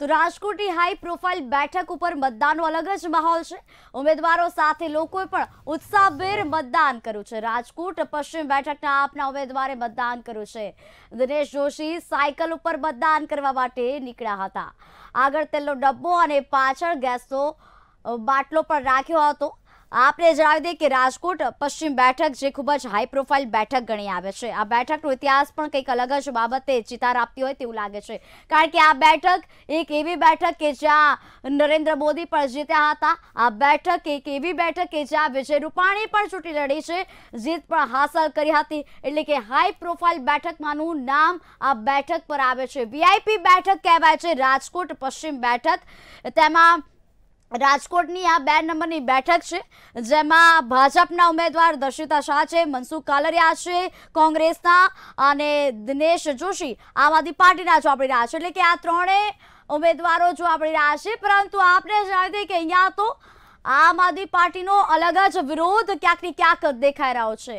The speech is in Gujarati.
તો રાજકોટની હાઈ પ્રોફાઇલ બેઠક ઉપર મતદાનનો અલગ જ માહોલ છે ઉમેદવારો સાથે લોકોએ પણ ઉત્સાહભેર મતદાન કર્યું છે રાજકોટ પશ્ચિમ બેઠકના આપના ઉમેદવારે મતદાન કર્યું છે દિનેશ જોશી સાયકલ ઉપર મતદાન કરવા માટે નીકળ્યા હતા આગળ તેલનો ડબ્બો અને પાછળ ગેસનો બાટલો પણ રાખ્યો હતો આપણે જણાવી દઈએ કે રાજકોટ પશ્ચિમ બેઠક જે ખૂબ જ હાઈ પ્રોફાઇલ બેઠક ગણી આવે છે આ બેઠકનો ઇતિહાસ પણ કંઈક અલગ જ બાબતે ચિતાર આપતી હોય તેવું લાગે છે કારણ કે આ બેઠક એક એવી બેઠક કે જ્યાં નરેન્દ્ર મોદી પણ જીત્યા હતા આ બેઠક એક એવી બેઠક કે જ્યાં વિજય રૂપાણી પણ ચૂંટી લડી છે જીત પણ હાંસલ કરી હતી એટલે કે હાઈ પ્રોફાઇલ બેઠકમાંનું નામ આ બેઠક પર આવે છે વીઆઈપી બેઠક કહેવાય છે રાજકોટ પશ્ચિમ બેઠક તેમાં રાજકોટની આ બે નંબરની બેઠક છે જેમાં ભાજપના ઉમેદવાર દર્શિતા શાહ છે મનસુખ કાલરિયા છે કોંગ્રેસના અને દિનેશ જોશી આમ આદમી પાર્ટીના જો આપણી રહ્યા છે એટલે કે આ ત્રણેય ઉમેદવારો જો આપણી રહ્યા છે પરંતુ આપણે જાણી દઈએ કે અહીંયા તો આમ આદમી પાર્ટીનો અલગ જ વિરોધ ક્યાંક ને ક્યાંક દેખાઈ રહ્યો છે